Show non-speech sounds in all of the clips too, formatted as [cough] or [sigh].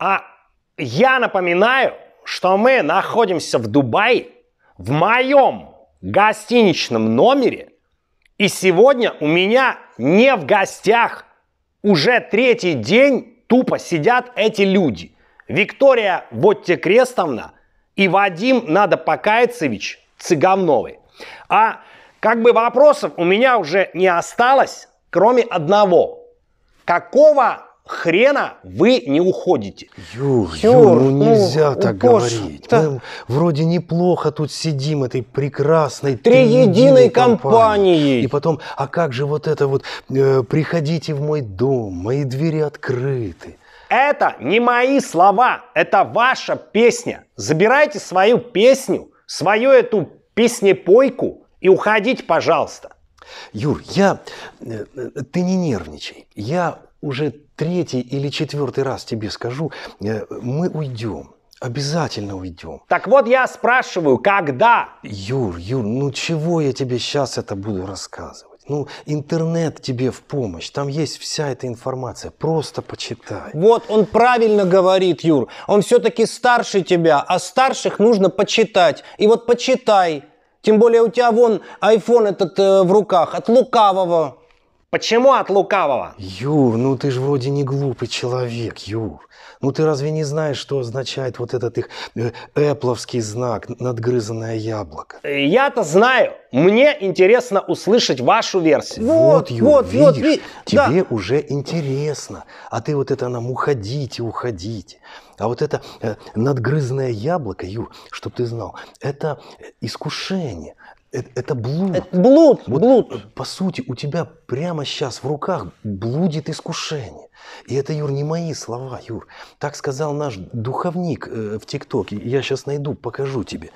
А я напоминаю, что мы находимся в Дубае, в моем гостиничном номере. И сегодня у меня не в гостях уже третий день тупо сидят эти люди. Виктория Вотте Крестовна и Вадим Надо Покаяцевич Цыгановы. А как бы вопросов у меня уже не осталось, кроме одного. Какого хрена вы не уходите. Юр, Юр, Юр ну нельзя ну, так говорить. Мы вроде неплохо тут сидим этой прекрасной триединой компанией. И потом, а как же вот это вот, э, приходите в мой дом, мои двери открыты. Это не мои слова, это ваша песня. Забирайте свою песню, свою эту песнепойку и уходите, пожалуйста. Юр, я... Э, э, ты не нервничай. Я уже третий или четвертый раз тебе скажу, э, мы уйдем. Обязательно уйдем. Так вот я спрашиваю, когда? Юр, Юр, ну чего я тебе сейчас это буду рассказывать? Ну, интернет тебе в помощь, там есть вся эта информация, просто почитай. Вот он правильно говорит, Юр, он все-таки старше тебя, а старших нужно почитать. И вот почитай, тем более у тебя вон iPhone этот э, в руках от лукавого. Почему от лукавого? Юр, ну ты же вроде не глупый человек, Юр. Ну ты разве не знаешь, что означает вот этот их э, эпловский знак «надгрызанное яблоко»? Э, я-то знаю. Мне интересно услышать вашу версию. Вот, вот Юр, вот, видишь, вот, ви... тебе да. уже интересно. А ты вот это нам «уходите, уходите». А вот это э, надгрызанное яблоко, Юр, чтобы ты знал, это э, искушение. Это, это блуд. Это блуд, вот, блуд. Э, по сути, у тебя прямо сейчас в руках блудит искушение. И это, Юр, не мои слова, Юр. Так сказал наш духовник э, в ТикТоке. Я сейчас найду, покажу тебе.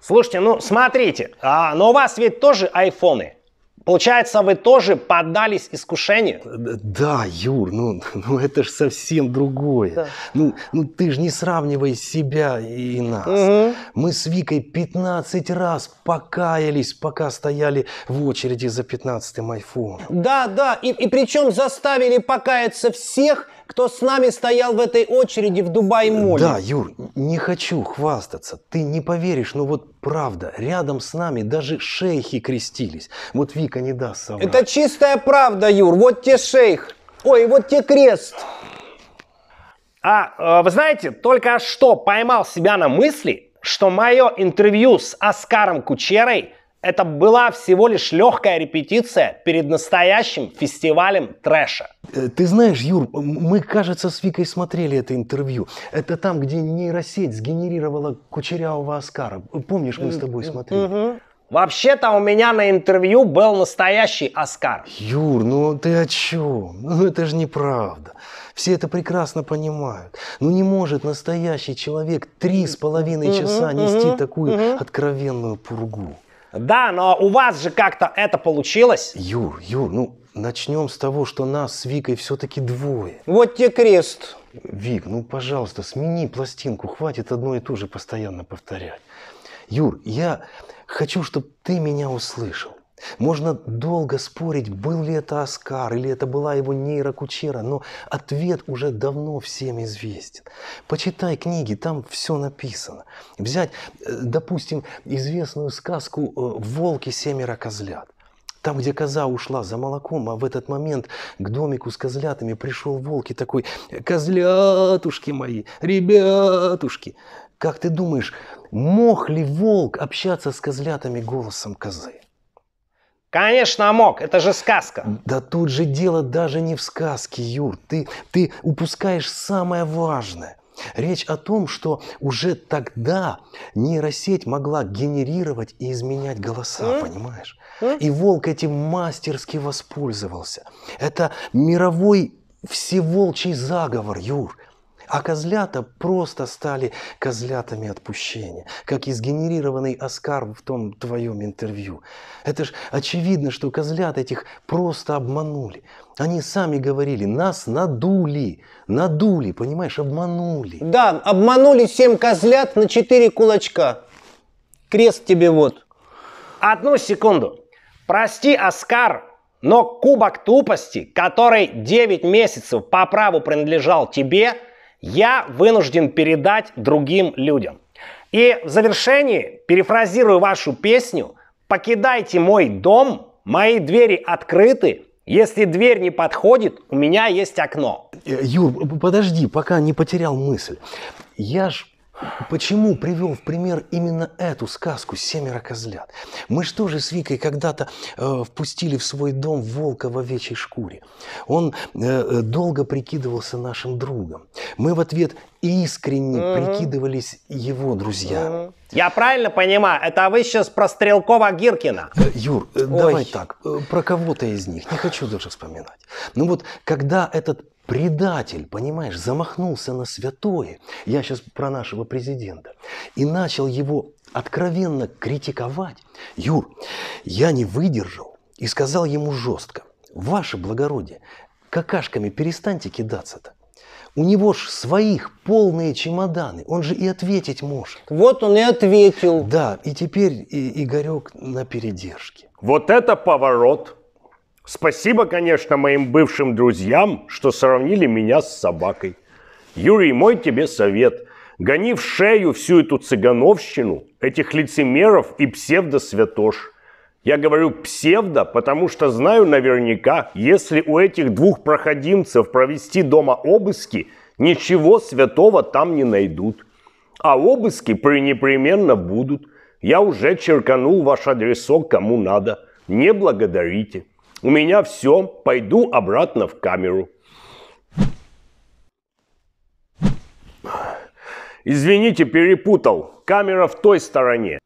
Слушайте, ну смотрите, а, но у вас ведь тоже айфоны. Получается, вы тоже поддались искушению? Э, да, Юр, ну, [laughs] ну это же совсем другое. Да. Ну, ну ты же не сравнивай себя и нас. Угу. Мы с Викой 15 раз покаялись, пока стояли в очереди за 15-м айфоном. Да, да, и, и причем заставили покаяться всех, кто с нами стоял в этой очереди в Дубай-моле. Да, Юр, не хочу хвастаться, ты не поверишь, но вот правда. Рядом с нами даже шейхи крестились. Вот Вика не даст соврать. Это чистая правда, Юр. Вот те шейх. Ой, вот те крест. А э, вы знаете, только что поймал себя на мысли, что мое интервью с Оскаром Кучерой это была всего лишь легкая репетиция перед настоящим фестивалем трэша. Э, ты знаешь, Юр, мы, кажется, с Викой смотрели это интервью. Это там, где нейросеть сгенерировала кучерявого Оскара. Помнишь, мы с тобой смотрели? Угу. Вообще-то у меня на интервью был настоящий Оскар. Юр, ну ты о чем? Ну это же неправда. Все это прекрасно понимают. Ну не может настоящий человек три с половиной часа нести такую откровенную пургу. Да, но у вас же как-то это получилось. Юр, Юр, ну начнем с того, что нас с Викой все-таки двое. Вот тебе крест. Вик, ну пожалуйста, смени пластинку, хватит одно и то же постоянно повторять. Юр, я хочу, чтобы ты меня услышал. Можно долго спорить, был ли это Оскар или это была его нейрокучера, но ответ уже давно всем известен. Почитай книги, там все написано. Взять, э, допустим, известную сказку э, «Волки семеро козлят». Там, где коза ушла за молоком, а в этот момент к домику с козлятами пришел волк и такой «Козлятушки мои, ребятушки!» Как ты думаешь, мог ли волк общаться с козлятами голосом козы? Конечно, мог, это же сказка. Да тут же дело даже не в сказке, Юр. Ты, ты упускаешь самое важное. Речь о том, что уже тогда нейросеть могла генерировать и изменять голоса, mm? понимаешь? Mm? И волк этим мастерски воспользовался. Это мировой всеволчий заговор, Юр. А козлята просто стали козлятами отпущения, как изгенерированный Оскар в том твоем интервью. Это же очевидно, что козлят этих просто обманули. Они сами говорили, нас надули, надули, понимаешь, обманули. Да, обманули семь козлят на четыре кулачка. Крест тебе вот. Одну секунду. Прости, Оскар, но кубок тупости, который 9 месяцев по праву принадлежал тебе, я вынужден передать другим людям. И в завершении перефразирую вашу песню «Покидайте мой дом, мои двери открыты, если дверь не подходит, у меня есть окно». Э, Юр, подожди, пока не потерял мысль. Я ж Почему привел в пример именно эту сказку «Семеро козлят»? Мы что же с Викой когда-то э, впустили в свой дом волка в овечьей шкуре? Он э, э долго прикидывался нашим другом. Мы в ответ искренне угу. прикидывались его друзьями. Угу. Я правильно понимаю, это вы сейчас про Стрелкова Гиркина? Э, Юр, э, Ой. давай так, про кого-то из них, не хочу даже вспоминать. Ну вот, когда этот предатель, понимаешь, замахнулся на святое, я сейчас про нашего президента, и начал его откровенно критиковать, Юр, я не выдержал и сказал ему жестко, ваше благородие, какашками перестаньте кидаться-то. У него ж своих полные чемоданы, он же и ответить может. Вот он и ответил. Да, и теперь и, Игорек на передержке. Вот это поворот. Спасибо, конечно, моим бывшим друзьям, что сравнили меня с собакой. Юрий, мой тебе совет. Гони в шею всю эту цыгановщину, этих лицемеров и псевдосвятош. Я говорю псевдо, потому что знаю наверняка, если у этих двух проходимцев провести дома обыски, ничего святого там не найдут. А обыски пренепременно будут. Я уже черканул ваш адресок кому надо. Не благодарите. У меня все, пойду обратно в камеру. Извините, перепутал. Камера в той стороне.